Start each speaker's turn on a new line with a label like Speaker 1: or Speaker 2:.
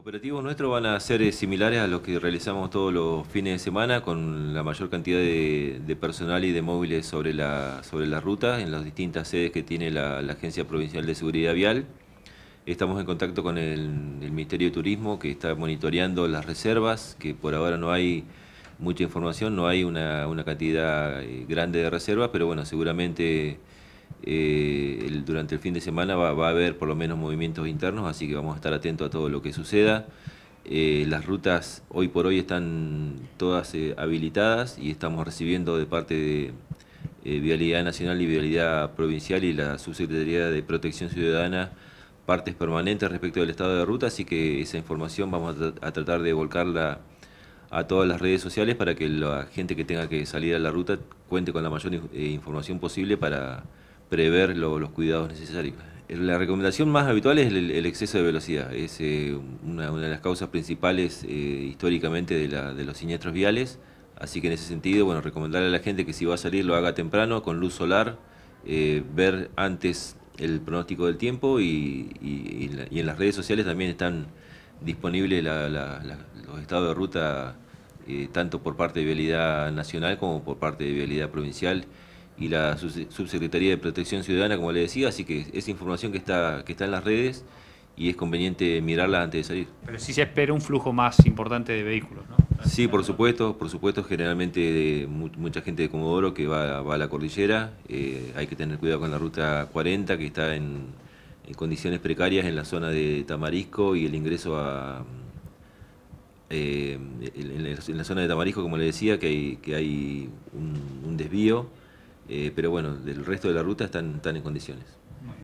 Speaker 1: operativos nuestros van a ser eh, similares a los que realizamos todos los fines de semana con la mayor cantidad de, personal y de móviles sobre la, sobre las rutas en las distintas sedes que tiene la, Agencia Provincial de Seguridad Vial. Estamos en contacto con el, Ministerio de Turismo que está monitoreando las reservas, que por ahora no hay mucha información, no hay una, una cantidad eh, grande de reservas, pero bueno, seguramente eh, durante el fin de semana va, a haber por lo menos movimientos internos, así que vamos a estar atentos a todo lo que suceda. Eh, las rutas hoy por hoy están todas eh, habilitadas y estamos recibiendo de parte de Vialidad Nacional y Vialidad Provincial y la Subsecretaría de Protección Ciudadana partes permanentes respecto del estado de ruta, así que esa información vamos a tratar de volcarla a todas las redes sociales para que la gente que tenga que salir a la ruta cuente con la mayor información posible para prever los cuidados necesarios. Eh, la recomendación más habitual es el, exceso de velocidad, es eh, una, de las causas principales eh, históricamente de, los siniestros viales, así que en ese sentido, bueno, recomendarle a la gente que si va a salir lo haga temprano, con luz solar, ver antes el pronóstico del tiempo y, en las redes sociales también están disponibles los estados de ruta, tanto por parte de Vialidad Nacional como por parte de Vialidad Provincial y la Subsecretaría de Protección Ciudadana, como le decía, así que esa información que está, que está en las redes y es conveniente mirarla antes de salir. Pero sí se espera un flujo más importante de vehículos, ¿no? Sí, por supuesto, por supuesto, generalmente mucha gente de Comodoro que va, a la cordillera, eh, hay que tener cuidado con la ruta 40 que está en, condiciones precarias en la zona de Tamarisco y el ingreso a... Eh, en, la, zona de Tamarisco, como le decía, que hay, que hay un desvío eh, pero bueno, del resto de la ruta están, están en condiciones.